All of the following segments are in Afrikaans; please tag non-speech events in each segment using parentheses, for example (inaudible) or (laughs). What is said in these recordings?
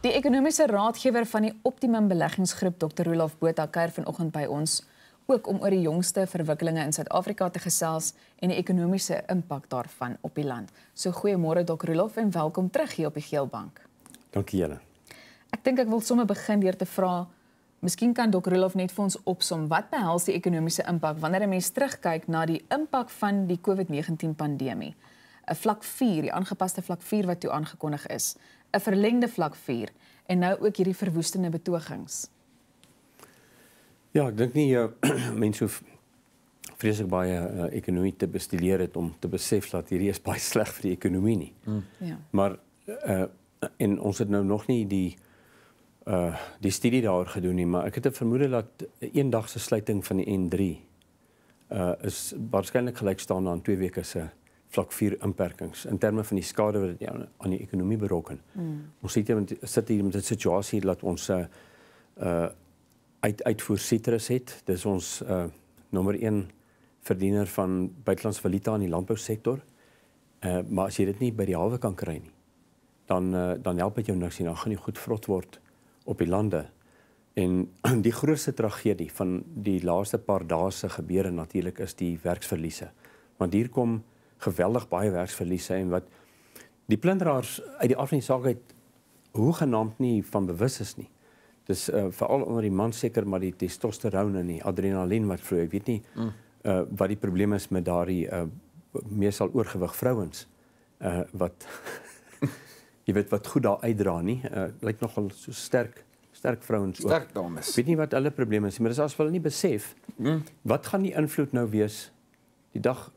Die ekonomiese raadgewer van die Optimum Beleggingsgroep, Dr. Rolf Botha, kuier vanoggend by ons ook om oor die jongste verwikkelinge in Suid-Afrika te gesels en die ekonomiese impak daarvan op die land. So goeiemôre Dr. Rolf en welkom terug hier op die Geelbank. Dankie julle. Ek dink ek wil sommer begin deur te vra Miskien kan Dr. Rolf net vir ons opsom wat behels die ekonomiese impak wanneer 'n mens terugkyk na die impak van die COVID-19 pandemie. 'n Vlak 4, die aangepaste vlak 4 wat toe aangekondig is 'n verlengde vlak 4 en nou ook hierdie verwoestende betogings. Ja, ek dink nie jou eh, (clears throat) mense hoef vreeslik baie uh, ekonomie te bestudeer het om te besef dat hierdie is baie sleg vir die ekonomie nie. Mm. Ja. Maar uh, en ons het nou nog nie die uh die studie daaroor gedoen nie, maar ek het 'n vermoede dat eendag se sluiting van die N3 uh is waarskynlik gelyk staan aan twee weke se vlak 4 inperkings in terme van die skade wat dit aan die ekonomie berokken. Mm. Ons sit hier met sit hier met 'n situasie dat ons 'n uh, eh, uh eh, uit uitvoer sitrus het. Dis ons uh nommer 1 verdiener van buitelandse valuta in die landbou sektor. Uh maar as jy dit nie by die hawe kan kry nie, dan uh, dan help dit jou niks nie. Dan gaan jy goed vrot word op die lande. En (clears throat) die grootste tragedie van die laaste paar dae se gebeure natuurlik is die werksverliese. Want hier kom geweldig baie werksverliese en wat die plunderaars uit die afrikaanse saak uit hoe genaamd nie van bewus is nie. Dis uh, veral onder die man seker maar die testosteron en die adrenalien wat vloei. Ek weet nie uh, wat die probleem is met daardie uh, eh, meesal oorgewig vrouens uh, wat (laughs) jy weet wat goed daar uitdra nie. Uh, Lyk nogal so sterk sterk vrouens ook. Sterk dames. Ook. Weet nie wat hulle probleme is nie, maar dis as hulle nie besef mm. wat gaan die invloed nou wees die dag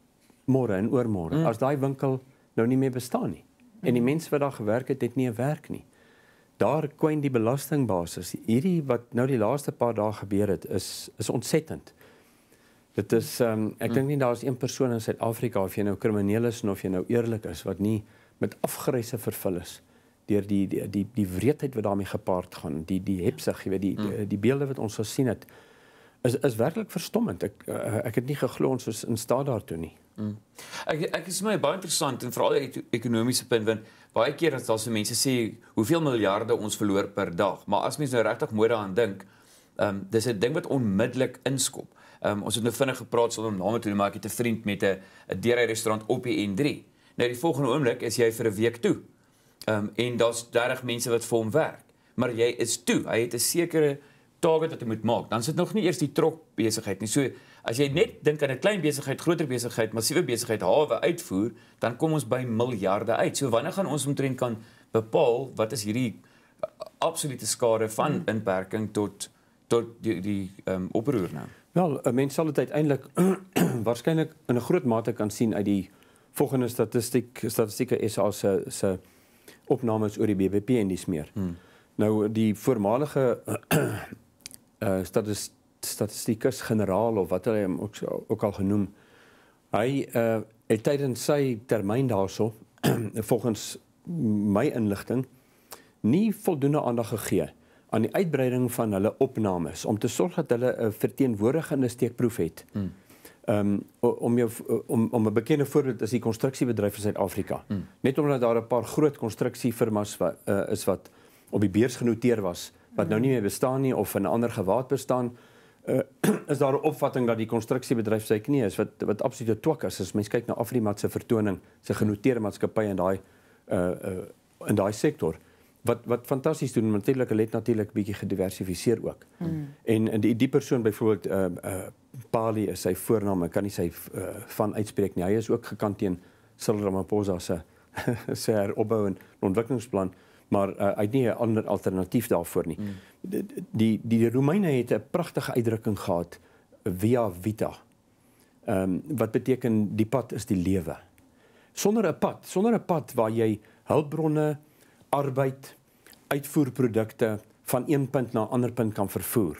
môre en oormôre mm. as daai winkel nou nie meer bestaan nie mm. en die mm. mense wat daar gewerk het het nie 'n werk nie daar kwyn die belastingbasis hierdie wat nou die laaste paar dae gebeur het is is ontsettend dit is um, ek mm. dink nie daar is een persoon in Suid-Afrika of jy nou krimineel is of jy nou eerlik is wat nie met afgryse vervul is deur die die die die wreedheid wat daarmee gepaard gaan die die hepsig jy weet die, mm. die die beelde wat ons gesien het is is werklik verstommend. Ek uh, ek het nie geglo ons is in staat daartoe nie. Mm. Ek ek is my baie interessant en veral uit ekonomiese punt want baie keer as daar so mense sê hoeveel miljarde ons verloor per dag, maar as mens nou regtig moeite daaraan dink, ehm um, dis 'n ding wat onmiddellik inskop. Ehm um, ons het nou vinnig gepraat sonder om name te noem, maar ek het 'n vriend met 'n 'n deurry restaurant op die N3. Nou die volgende oomblik is jy vir 'n week toe. Ehm um, en daar's 30 mense wat vir hom werk, maar jy is toe. Hy het 'n sekere target wat jy moet maak, dan sit nog nie eers die trok besigheid nie. So as jy net dink aan 'n klein besigheid, groter besigheid, massiewe besigheid, hawe uitvoer, dan kom ons by miljarde uit. So wanneer gaan ons omtrent kan bepaal wat is hierdie eh, absolute skade van hmm. inperking tot tot die die ehm um, oproer nou? Wel, 'n mens sal dit uiteindelik (clears throat) waarskynlik in 'n groot mate kan sien uit die volgende statistiek, statistieke SA se se opnames oor die BBP en dis meer. Hmm. Nou die voormalige Eh, statis, statistikus generaal of wat hulle hom ook ook al genoem. Hy uh het tydens sy termyn daarso (clears throat) volgens my inligting nie voldoende aandag gegee aan die uitbreiding van hulle opnames om te sorg dat hulle 'n verteenwoordigende steekproef het. Mm. Um, om jou, om om 'n bekende voorbeeld is die konstruksiebedryf in Suid-Afrika. Mm. Net omdat daar 'n paar groot konstruksiefirmas wat uh, eh, is wat op die beurs genoteer was, wat nou nie meer bestaan nie of in 'n ander gewaad bestaan uh, (clears throat) is daar 'n opvatting dat die konstruksiebedryf sy knie is wat wat absoluut twak is as mens kyk na Afrimat se vertoning sy genoteerde maatskappye in daai uh, uh in daai sektor wat wat fantasties doen natuurlik het natuurlik bietjie gediversifiseer ook. Mm. En in die die persoon byvoorbeeld uh uh Pali is sy voornaam, ek kan nie sy uh, van uitspreek nie. Hy is ook gekant teen Cyril Ramaphosa se (laughs) se opbou en ontwikkelingsplan. Mm maar uh, hy het nie 'n ander alternatief daarvoor nie. Mm. Die die die Romeine het 'n pragtige uitdrukking gehad via vita. Ehm um, wat beteken die pad is die lewe. Sonder 'n pad, sonder 'n pad waar jy hulpbronne, arbeid, uitvoerprodukte van een punt na ander punt kan vervoer.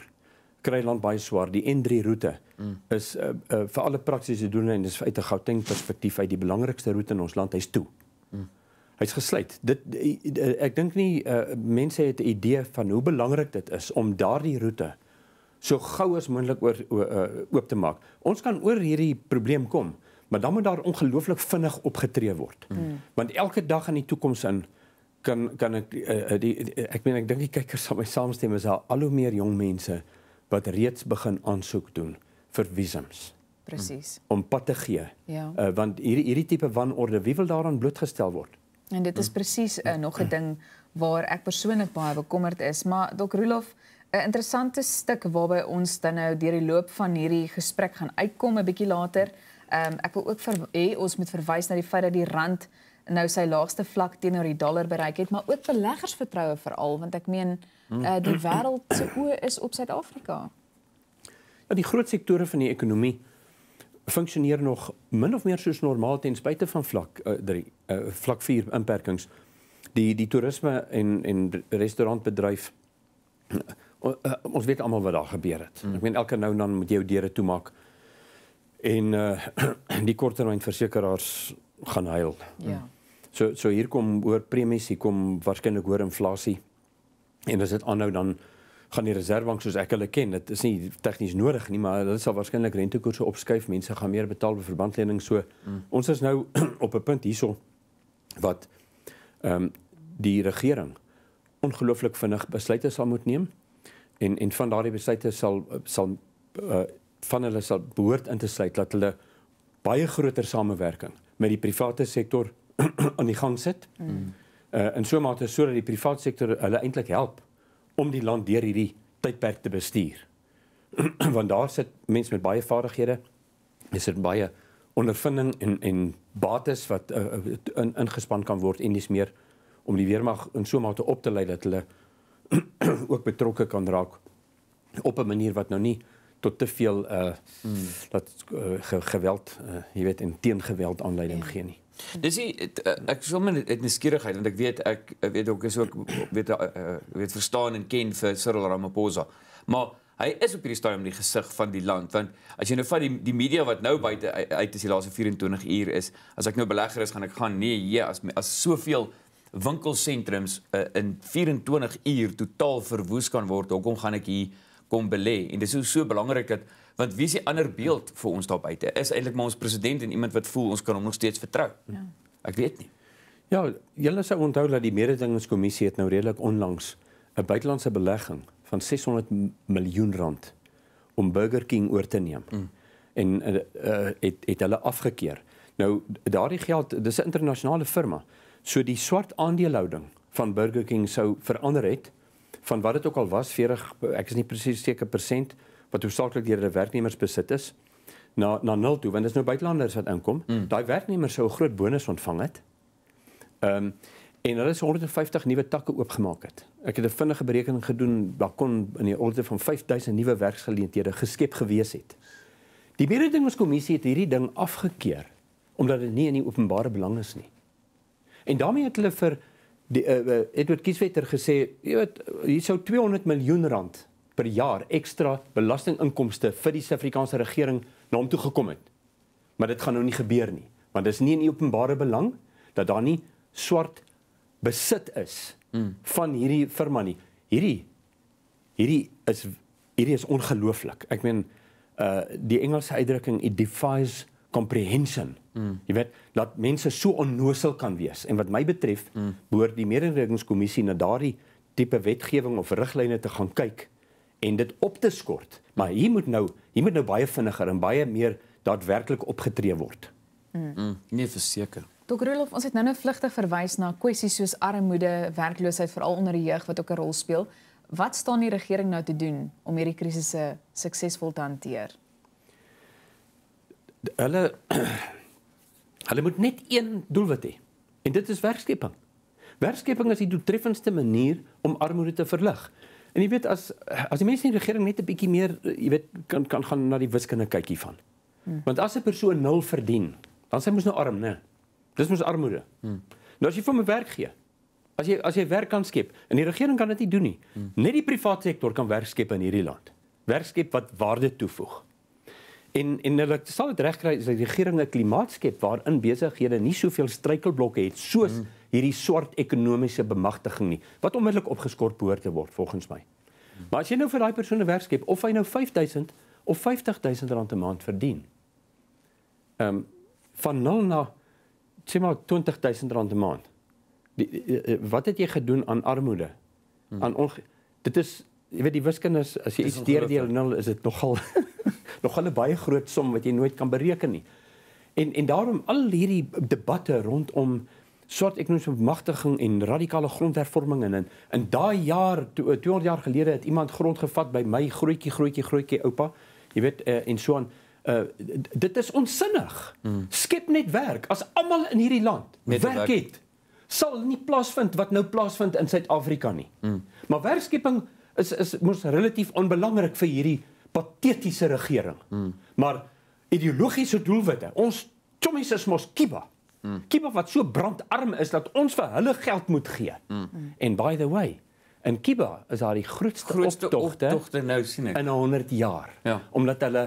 Kryland baie swaar. Die N3 roete mm. is uh, uh, vir alle praktiese doeleindes uit 'n Gauteng perspektief uit die belangrikste roete in ons land. Hy's toe. Hy's gesluit. Dit eh, eh, ek dink nie uh, mense het 'n idee van hoe belangrik dit is om daardie roete so gou as moontlik oop uh, oop te maak. Ons kan oor hierdie probleem kom, maar dan moet daar ongelooflik vinnig opgetree word. Hmm. Want elke dag in die toekoms in kan kan ek uh, die, die, die ek meen ek dink die kykers sal my saamstem is daar al hoe meer jong mense wat reeds begin aansoek doen vir visums. Presies. Om pad te gee. Ja. Uh, want hierdie hierdie tipe wanorde, wie wil daaraan blootgestel word? En dit is mm. presies uh, nog 'n mm. ding waar ek persoonlik baie bekommerd is, maar Dr. Rulof 'n interessante stuk waarby ons dan nou deur die loop van hierdie gesprek gaan uitkom 'n bietjie later. Ehm um, ek wil ook vir hê ons moet verwys na die feit dat die rand nou sy laagste vlak teenoor die dollar bereik het, maar ook beleggers vertroue veral want ek meen uh, die wêreld se oë is op Suid-Afrika. Ja, die groot sektore van die ekonomie funksioneer nog min of meer soos normaal ten spyte van vlak 3 uh, uh, vlak 4 beperkings. Die die toerisme en en restaurantbedryf uh, uh, ons weet almal wat daar gebeur het. Mm. Ek meen elke nou dan moet jy jou deure toemaak. En uh, (clears throat) die korttermynversekerings gaan huil. Ja. Mm. So so hier kom oor premies, hier kom waarskynlik hoor inflasie. En as dit aanhou dan gaan die reservebank soos ek hulle ken, dit is nie tegnies nodig nie, maar hulle sal waarskynlik rentekoerse opskuif, mense gaan meer betaal vir verbandlening so. Mm. Ons is nou (clears throat) op 'n punt hierso wat ehm um, die regering ongelooflik vinnig besluite sal moet neem en en van daardie besluite sal sal uh, van hulle sal behoort in te sluit dat hulle baie groter samewerking met die private sektor (clears throat) aan die gang sit. Mm. Uh, in so 'n mate sodat die private sektor hulle eintlik help om die land deur hierdie tydperk te bestuur. (clears throat) Want daar sit mense met baie vaardighede. Dis dit baie ondervinding en en bates wat uh, in ingespan kan word en dis meer om die weermag in so 'n mate op te lei dat hulle (clears throat) ook betrokke kan raak op 'n manier wat nou nie tot te veel uh hmm. dat uh, geweld uh, jy weet in teengeweld aanleiding yeah. Ja. gee nie. Dis die, het, eh, ek is sommer net nuuskierigheid want ek weet ek, ek weet ook is ook weet uh, weet verstaan en ken vir Cyril Ramaphosa. Maar hy is op hierdie stadium die gesig van die land want as jy nou vat die die media wat nou buite uit is die laaste 24 uur is, as ek nou belegger is gaan ek gaan nee, jy, as as soveel winkelsentrums uh, in 24 uur totaal verwoes kan word, hoekom gaan ek hier kom belê? En dis so so belangrik dat want wie is die ander beeld vir ons daar buite? Is eintlik maar ons president en iemand wat voel ons kan hom nog steeds vertrou. Ja. Ek weet nie. Ja, julle sou onthou dat die mededingingskommissie het nou redelik onlangs 'n buitelandse belegging van 600 miljoen rand om Burger King oor te neem. Mm. En uh, uh, het het hulle afgekeur. Nou daardie geld, dis 'n internasionale firma. So die swart aandelehouding van Burger King sou verander het van wat dit ook al was 40 ek is nie presies seker persent wat hoofsaaklik deur hulle werknemers besit is na na nul toe want dit is nou buitelanders wat inkom. Mm. Daai werknemers sou 'n groot bonus ontvang het. Ehm um, en hulle het 150 nuwe takke oopgemaak het. Ek het 'n vinnige berekening gedoen, daar kon in die orde van 5000 nuwe werksgeleenthede geskep gewees het. Die mededingingskommissie het hierdie ding afgekeur omdat dit nie in die openbare belang is nie. En daarmee het hulle vir die uh, Edward Kieswetter gesê, jy weet, hier sou 200 miljoen rand per jaar ekstra belastinginkomste vir die Suid-Afrikaanse regering na hom toe gekom het. Maar dit gaan nou nie gebeur nie, want dit is nie in openbare belang dat daar nie swart besit is hmm. van hierdie firma nie. Hierdie hierdie is hierdie is ongelooflik. Ek meen uh die Engelse uitdrukking it defies comprehension. Mm. Jy weet dat mense so onnosel kan wees en wat my betref, mm. behoort die Mededingingskommissie na daardie tipe wetgewing of riglyne te gaan kyk en dit op te skort. Maar hier moet nou, hier moet nou baie vinniger en baie meer daadwerklik opgetree word. Mm. Mm, nee, verseker. Dr. Grulof, ons het nou nou vlugtig verwys na kwessies soos armoede, werkloosheid veral onder die jeug wat ook 'n rol speel. Wat staan die regering nou te doen om hierdie krisisse suksesvol te hanteer? Hulle (clears throat) hulle moet net een doelwit hê. En dit is werkskeping. Werkskeping is die doeltreffendste manier om armoede te verlig. En jy weet as as die mense in die regering net 'n bietjie meer, jy weet, kan kan gaan na die wiskunde kyk hiervan. Hmm. Want as 'n persoon nul verdien, dan sy moes nou arm, né? Dis mos armoede. Hmm. Nou as jy vir my werk gee. As jy as jy werk kan skep, en die regering kan dit nie doen nie. Hmm. Net die private sektor kan werk skep in hierdie land. Werk skep wat waarde toevoeg. En en hulle sal dit regkry as die regering 'n klimaat skep waarin besighede nie soveel struikelblokke het soos hmm. hierdie swart ekonomiese bemagtiging nie wat onmiddellik opgeskort behoort te word volgens my. Hmm. Maar as jy nou vir daai persoon 'n werk skep of hy nou 5000 of 50000 rand 'n maand verdien. Ehm um, van nul na sê maar 20000 rand 'n maand. Die, die, die, wat het jy gedoen aan armoede? Hmm. Aan onge, dit is jy weet die wiskundes as jy iets deurdeel 0 is dit nogal (laughs) nogal 'n baie groot som wat jy nooit kan bereken nie. En en daarom al hierdie debatte rondom soort ekonomiese bemagtiging en radikale grondhervorming en in in daai jaar toe eh, 200 jaar gelede het iemand grond gevat by my grootjie grootjie grootjie oupa. Jy weet uh, en so aan uh, dit is onsinnig. Hmm. Skep net werk as almal in hierdie land net werk, werk het sal nie plaasvind wat nou plaasvind in Suid-Afrika nie. Hmm. Maar werkskeping is is mos relatief onbelangrik vir hierdie patetiese regering. Mm. Maar ideologiese doelwitte. Ons chommies is mos kiba. Mm. Kiba wat so brandarm is dat ons vir hulle geld moet gee. Hmm. Hmm. En mm. by the way, in Kiba is daar die grootste, grootste optogte optogte nou sien ek in 100 jaar. Ja. Omdat hulle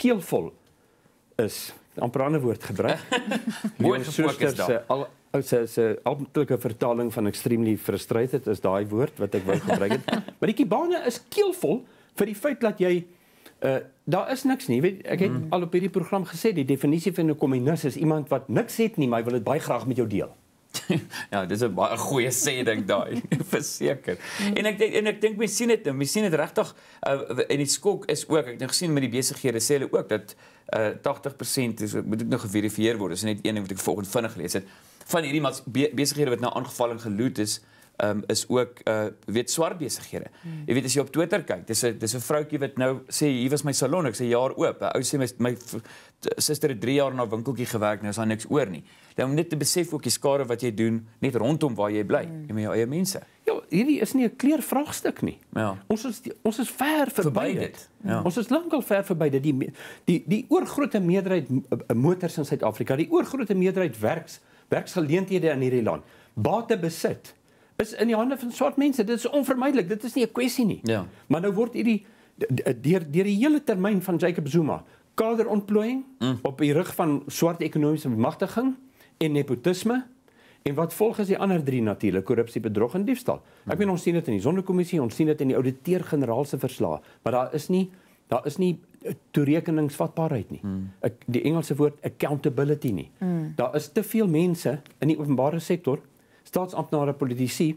keelvol is. Amper 'n woord gebruik. (laughs) Mooi gefokus daar. Ons is 'n amptelike vertaling van extremely frustrated is daai woord wat ek wou gebruik het. (laughs) maar die kibane is keelvol vir die feit dat jy uh daar is niks nie. Weet, ek het mm. al op hierdie program gesê die definisie van 'n kommunis is iemand wat niks het nie, maar hy wil dit baie graag met jou deel. (laughs) ja, dis 'n baie goeie sê ding daai, (laughs) verseker. Mm. en ek en ek dink mense sien dit, mense sien dit regtig uh en die skok is ook, ek het nog gesien met die besighede sê hulle ook dat uh eh, 80% is moet ook nog geverifieer word. Dis net een ding wat ek vanoggend vinnig gelees het. Dat, van hierdie mas besighede wat nou aangeval en geloot is um, is ook uh weet swart besighede. Hmm. Jy weet as jy op Twitter kyk, dis 'n dis 'n vroutjie wat nou sê hier was my salon, ek sê jaar oop. 'n Ou sê my my suster het 3 jaar na winkeltjie gewerk, nou is daar niks oor nie. Jy nou, moet net te besef ook die skare wat jy doen net rondom waar jy bly hmm. en met jou eie mense. Ja, hierdie is nie 'n kleer vraagstuk nie. Ja. Ons is die, ons is ver verby dit. Ja. Ons is lankal ver verby dit. Die die die oorgrootste meerderheid motors in Suid-Afrika, die oorgrootste meerderheid werks werksgeleenthede in hierdie land. Bate besit is in die hande van swart mense. Dit is onvermydelik. Dit is nie 'n kwessie nie. Ja. Maar nou word hierdie deur deur die hele termyn van Jacob Zuma kaderontplooiing mm. op die rug van swart ekonomiese bemagtiging en nepotisme en wat volg is die ander drie natuurlik korrupsie, bedrog en diefstal. Ek meen mm. ons sien dit in die sondekommissie, ons sien dit in die ouditeur-generaal se verslag, maar daar is nie daar is nie toerekeningsvatbaarheid nie. Hmm. Ek mm. die Engelse woord accountability nie. Mm. Daar is te veel mense in die openbare sektor, staatsamptenare, politici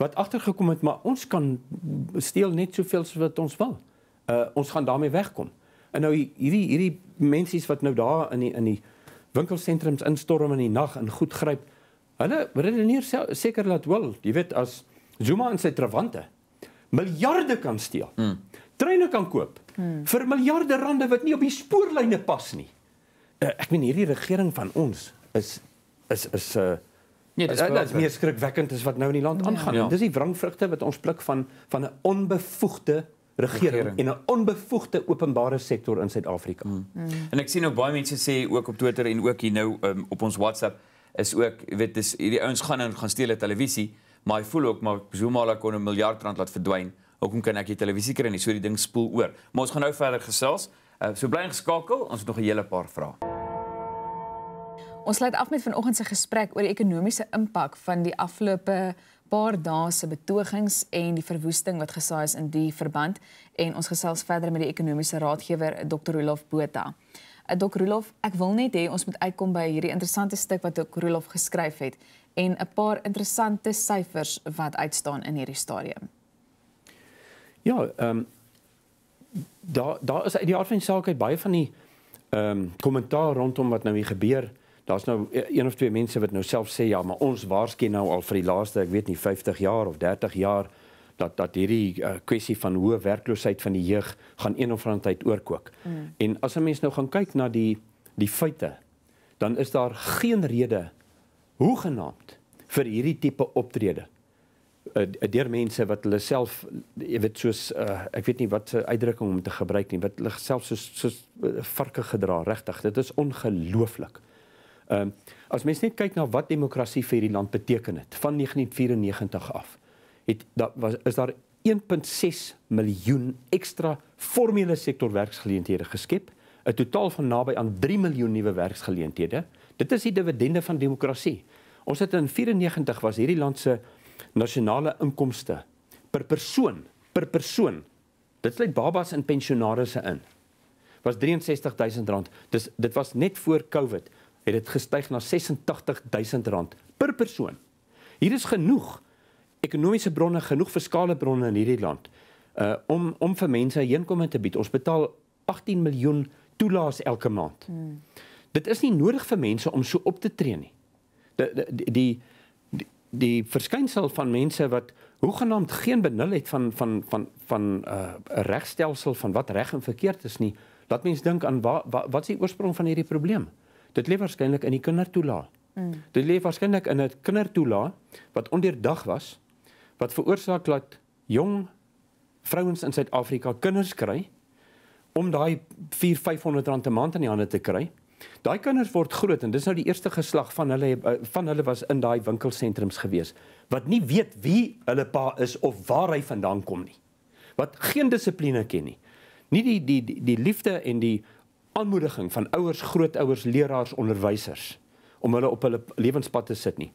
wat agtergekom het maar ons kan steel net soveel so wat ons wil. Uh ons gaan daarmee wegkom. En nou hierdie hierdie mensies wat nou daar in die in die winkelsentrums instorm in die nag en goed gryp. Hulle redeneer seker dat wel, jy weet as Zuma en sy trawante miljarde kan steel. Mm treine kan koop hmm. vir miljarde rande wat nie op die spoorlyne pas nie. Uh, ek meen hierdie regering van ons is is is 'n uh, eh, nee, dis uh, dis meer skrikwekkend as wat nou in die land ja. aangaan. Ja. Dis die wrangvrugte wat ons pluk van van 'n onbevoegde regering, regering en 'n onbevoegde openbare sektor in Suid-Afrika. Hmm. Hmm. En ek sien nou baie mense sê ook op Twitter en ook hier nou um, op ons WhatsApp is ook weet dis hierdie ouens gaan en gaan steel die televisie, maar hy voel ook maar Zuma kon 'n miljard rand laat verdwyn. Hoekom kan ek nie televisie kry nie? So die ding spoel oor. Maar ons gaan nou verder gesels. Uh, so bly ingeskakel. Ons het nog 'n hele paar vrae. Ons sluit af met vanoggend se gesprek oor die ekonomiese impak van die afgelope paar dae se betogings en die verwoesting wat gesaai is in die verband en ons gesels verder met die ekonomiese raadgewer Dr. Rolof Botha. Uh, Dr. Rolof, ek wil net hê ons moet uitkom by hierdie interessante stuk wat Dr. Rolof geskryf het en 'n paar interessante syfers wat uitstaan in hierdie stadium. Ja, ehm um, daar daar is uit die aard van die saak uit baie van die ehm um, kommentaar rondom wat nou hier gebeur. Daar's nou e, een of twee mense wat nou self sê ja, maar ons waarskyn nou al vir die laaste, ek weet nie 50 jaar of 30 jaar dat dat hierdie uh, eh, kwessie van hoë werkloosheid van die jeug gaan een of ander tyd oorkook. Mm. En as 'n mens nou gaan kyk na die die feite, dan is daar geen rede hoegenaamd vir hierdie tipe optrede uh, deur mense wat hulle self jy weet soos uh, ek weet nie wat se uitdrukking om te gebruik nie wat hulle self soos soos varke gedra regtig dit is ongelooflik. Ehm uh, as mens net kyk na wat demokrasie vir hierdie land beteken het van 1994 af het daar was is daar 1.6 miljoen ekstra formele sektor werksgeleenthede geskep 'n totaal van naby aan 3 miljoen nuwe werksgeleenthede. Dit is die dividende van demokrasie. Ons het in 94 was hierdie land se nasionale inkomste per persoon per persoon dit sluit babas en pensionarisse in was R63000 dis dit was net voor Covid het dit gestyg na R86000 per persoon hier is genoeg ekonomiese bronne genoeg fiskale bronne in hierdie land uh, om om vir mense heenkome te bied ons betaal 18 miljoen toelaas elke maand hmm. dit is nie nodig vir mense om so op te tree nie die die, die die verskynsel van mense wat hoegenaamd geen benul het van van van van 'n uh, eh, regstelsel van wat reg en verkeerd is nie, laat mense dink aan wat wa, wat is die oorsprong van hierdie probleem? Dit lê waarskynlik in die kindertoelaag. Mm. Dit lê waarskynlik in 'n kindertoelaag wat onderdag was wat veroorsaak dat jong vrouens in Suid-Afrika kinders kry om daai 4500 rand 'n maand in die hande te kry. Daai kinders word groot en dis nou die eerste geslag van hulle eh, van hulle was in daai winkelsentrums gewees wat nie weet wie hulle pa is of waar hy vandaan kom nie. Wat geen dissipline ken nie. Nie die die die, die liefde en die aanmoediging van ouers, grootouers, leraars, onderwysers om hulle op hulle lewenspad te sit nie.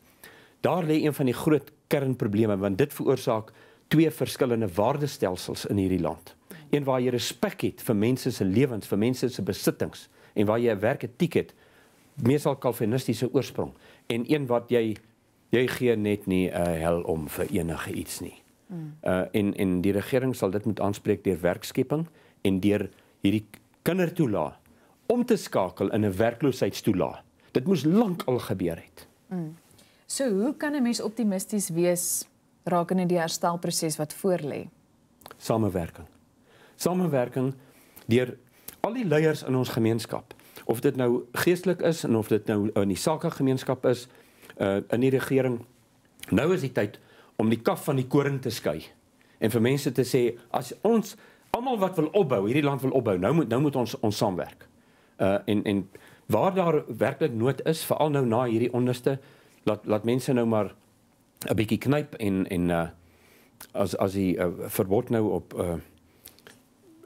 Daar lê een van die groot kernprobleme want dit veroorsaak twee verskillende waardestelsels in hierdie land. Een waar jy respek het vir mense se lewens, vir mense se besittings, en waar jy 'n werketiek het meesal kalvinistiese oorsprong en een wat jy jy gee net nie 'n uh, eh, hel om vir enige iets nie. Uh en en die regering sal dit moet aanspreek deur werkskepping en deur hierdie kindertoelaa om te skakel in 'n werkloosheidstoelaa. Dit moes lank al gebeur het. Mm. So hoe kan 'n mens optimisties wees rakende die herstelproses wat voorlê? Samewerking. Samewerking deur al die leiers in ons gemeenskap, of dit nou geestelik is en of dit nou in die sakegemeenskap is, uh in die regering, nou is die tyd om die kaf van die koring te skei en vir mense te sê as ons almal wat wil opbou, hierdie land wil opbou, nou moet nou moet ons ons saamwerk. Uh en en waar daar werklik nood is, veral nou na hierdie onderste, laat laat mense nou maar 'n bietjie knyp en en uh as as die uh, verbod nou op uh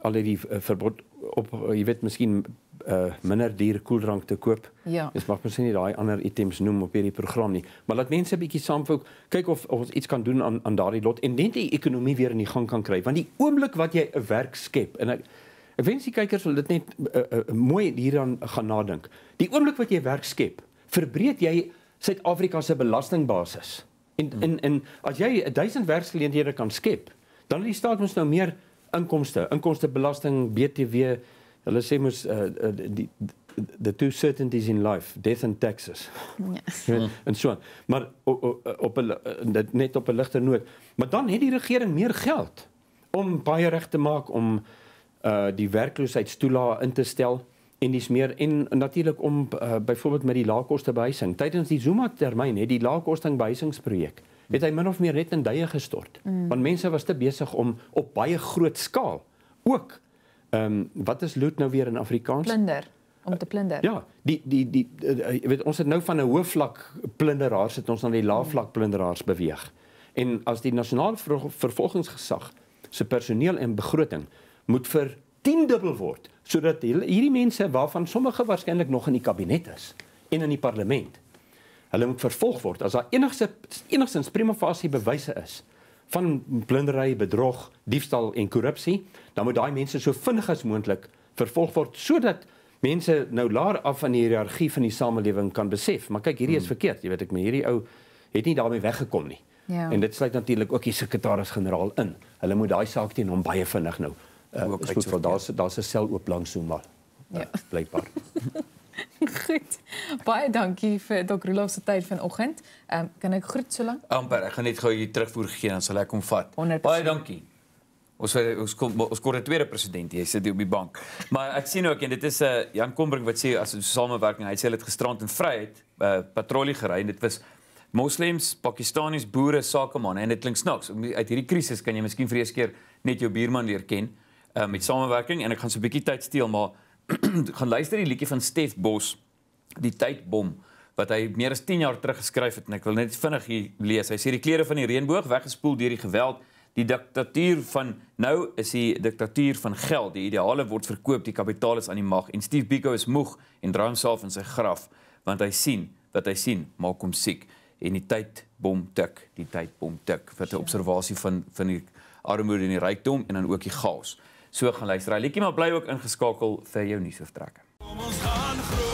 al hierdie eh, verbod op eh, jy weet miskien uh, eh, minder duur koeldrank te koop. Ja. Dis mag mens nie daai ander items noem op hierdie program nie. Maar laat mense 'n bietjie saamvou kyk of, of ons iets kan doen aan aan daardie lot en net die ekonomie weer in die gang kan kry want die oomblik wat jy 'n werk skep en ek ek wens die kykers sal dit net uh, uh, mooi hieraan gaan nadink. Die oomblik wat jy werk skep, verbreek jy Suid-Afrika se belastingbasis. En, hmm. en en as jy 1000 werksgeleenthede kan skep, dan het die staat mos nou meer inkomste, inkomstebelasting, BTW, hulle sê mos uh, uh, die the two certainties in life death and taxes. Ja. Yes. (laughs) en so. Maar op 'n eh, net op 'n ligter noot, maar dan het die regering meer geld om baie reg te maak om uh die werkloosheidstoelae in te stel en dis meer en natuurlik om uh, byvoorbeeld met die laakoste behuising. Tydens die Zuma termyn het die laakoste behuisingsprojek uh het hy min of meer net in duie gestort. Mm. Want mense was te besig om op baie groot skaal ook ehm um, wat is loot nou weer in Afrikaans? Plunder om te plunder. Uh, ja, die die die jy uh, eh, eh, weet ons het nou van 'n hoë vlak plunderaars het ons na die lae vlak plunderaars beweeg. En as die nasionale vervolgingsgesag se personeel en begroting moet vir 10 dubbel word sodat hierdie mense waarvan sommige waarskynlik nog in die kabinet is en in die parlement hulle moet vervolg word as daar enigste enigstens prima facie bewyse is van blindery, bedrog, diefstal en korrupsie, dan moet daai mense so vinnig as moontlik vervolg word sodat mense nou laer af in die hiërargie van die samelewing kan besef. Maar kyk, hierdie is hmm. verkeerd. Jy weet ek, hierdie ou het nie daarmee weggekom nie. Ja. En dit sluit natuurlik ook die sekretaris-generaal in. Hulle moet daai saak teen hom baie vinnig nou. Uh, ook, eh, is goed, want daar's ja. daar's 'n sel oop langs hom maar. Ja, uh, eh, blykbaar. (laughs) (laughs) Goed. Baie dankie vir Dr. Roelof se tyd vanoggend. Ehm um, kan ek groet so lank? Amper, ek gaan net gou hier terugvoer gee dan sal ek hom vat. 100%. Baie dankie. Ons het ons kom ons kom 'n tweede president hier. Hy sit hier op die bank. Maar ek sien ook en dit is 'n uh, eh, Jan Kombrink wat sê as 'n samewerking. Hy sê hulle het gisterand in Vryheid uh, patrollie gery en dit was moslems, Pakistaniese boere, sakemanne en dit klink snaaks. Uit hierdie krisis kan jy miskien vir eers keer net jou buurman leer ken uh, met samewerking en ek gaan so 'n bietjie tyd steel maar (clears throat) gaan luister die liedjie van Stef Bos Die tydbom wat hy meer as 10 jaar terug geskryf het en ek wil net vinnig lees. Hy sê die kleure van die reënboog weggespoel deur die geweld. Die diktatuur van nou is die diktatuur van geld. Die ideale word verkoop, die kapitaal is aan die mag en Steve Biko is moeg en dra homself in sy graf want hy sien wat hy sien maak hom siek en die tydbom tik, die tydbom tik. Wat 'n observasie van van die armoede en die rykdom en dan ook die chaos. So gaan luister. Hy liedjie maar bly ook ingeskakel vir jou nuusoftrekke. Kom ons gaan groen.